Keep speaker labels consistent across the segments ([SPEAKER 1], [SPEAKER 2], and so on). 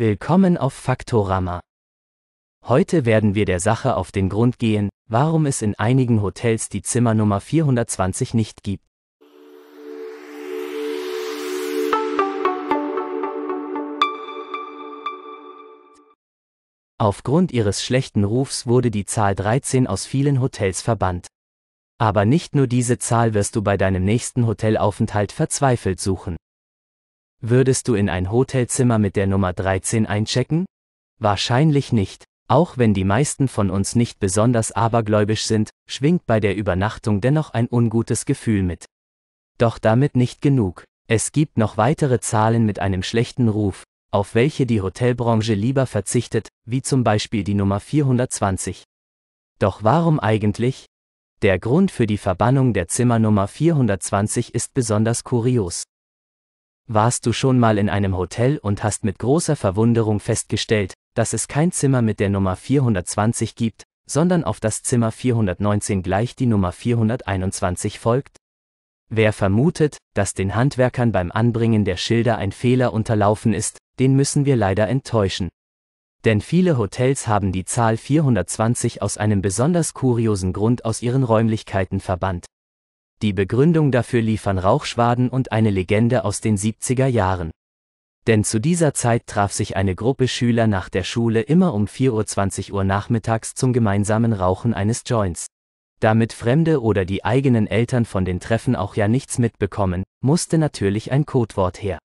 [SPEAKER 1] Willkommen auf Faktorama. Heute werden wir der Sache auf den Grund gehen, warum es in einigen Hotels die Zimmernummer 420 nicht gibt. Aufgrund ihres schlechten Rufs wurde die Zahl 13 aus vielen Hotels verbannt. Aber nicht nur diese Zahl wirst du bei deinem nächsten Hotelaufenthalt verzweifelt suchen. Würdest du in ein Hotelzimmer mit der Nummer 13 einchecken? Wahrscheinlich nicht. Auch wenn die meisten von uns nicht besonders abergläubisch sind, schwingt bei der Übernachtung dennoch ein ungutes Gefühl mit. Doch damit nicht genug. Es gibt noch weitere Zahlen mit einem schlechten Ruf, auf welche die Hotelbranche lieber verzichtet, wie zum Beispiel die Nummer 420. Doch warum eigentlich? Der Grund für die Verbannung der Zimmernummer 420 ist besonders kurios. Warst du schon mal in einem Hotel und hast mit großer Verwunderung festgestellt, dass es kein Zimmer mit der Nummer 420 gibt, sondern auf das Zimmer 419 gleich die Nummer 421 folgt? Wer vermutet, dass den Handwerkern beim Anbringen der Schilder ein Fehler unterlaufen ist, den müssen wir leider enttäuschen. Denn viele Hotels haben die Zahl 420 aus einem besonders kuriosen Grund aus ihren Räumlichkeiten verbannt. Die Begründung dafür liefern Rauchschwaden und eine Legende aus den 70er Jahren. Denn zu dieser Zeit traf sich eine Gruppe Schüler nach der Schule immer um 4.20 Uhr nachmittags zum gemeinsamen Rauchen eines Joints. Damit Fremde oder die eigenen Eltern von den Treffen auch ja nichts mitbekommen, musste natürlich ein Codewort her.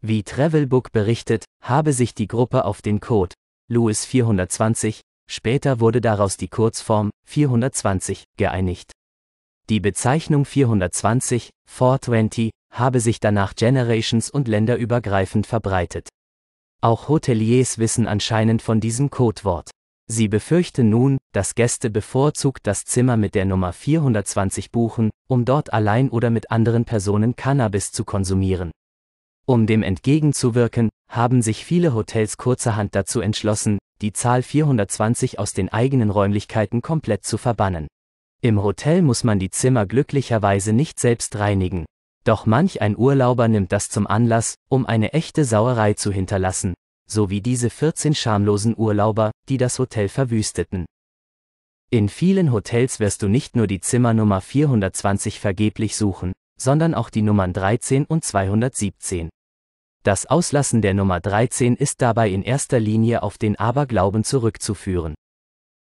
[SPEAKER 1] Wie Travelbook berichtet, habe sich die Gruppe auf den Code Louis 420, später wurde daraus die Kurzform 420 geeinigt. Die Bezeichnung 420, 420, habe sich danach generations- und länderübergreifend verbreitet. Auch Hoteliers wissen anscheinend von diesem Codewort. Sie befürchten nun, dass Gäste bevorzugt das Zimmer mit der Nummer 420 buchen, um dort allein oder mit anderen Personen Cannabis zu konsumieren. Um dem entgegenzuwirken, haben sich viele Hotels kurzerhand dazu entschlossen, die Zahl 420 aus den eigenen Räumlichkeiten komplett zu verbannen. Im Hotel muss man die Zimmer glücklicherweise nicht selbst reinigen. Doch manch ein Urlauber nimmt das zum Anlass, um eine echte Sauerei zu hinterlassen, so wie diese 14 schamlosen Urlauber, die das Hotel verwüsteten. In vielen Hotels wirst du nicht nur die Zimmernummer 420 vergeblich suchen, sondern auch die Nummern 13 und 217. Das Auslassen der Nummer 13 ist dabei in erster Linie auf den Aberglauben zurückzuführen.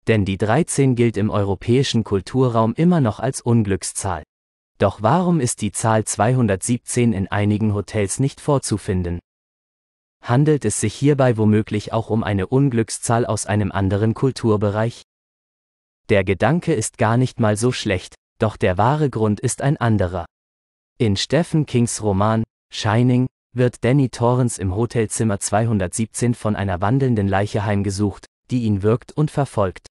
[SPEAKER 1] Denn die 13 gilt im europäischen Kulturraum immer noch als Unglückszahl. Doch warum ist die Zahl 217 in einigen Hotels nicht vorzufinden? Handelt es sich hierbei womöglich auch um eine Unglückszahl aus einem anderen Kulturbereich? Der Gedanke ist gar nicht mal so schlecht, doch der wahre Grund ist ein anderer. In Stephen Kings Roman Shining wird Danny Torrens im Hotelzimmer 217 von einer wandelnden Leiche heimgesucht, die ihn wirkt und verfolgt.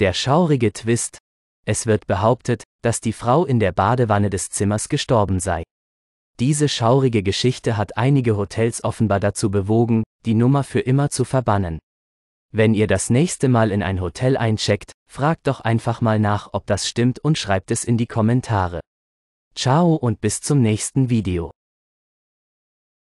[SPEAKER 1] Der schaurige Twist. Es wird behauptet, dass die Frau in der Badewanne des Zimmers gestorben sei. Diese schaurige Geschichte hat einige Hotels offenbar dazu bewogen, die Nummer für immer zu verbannen. Wenn ihr das nächste Mal in ein Hotel eincheckt, fragt doch einfach mal nach, ob das stimmt und schreibt es in die Kommentare. Ciao und bis zum nächsten Video.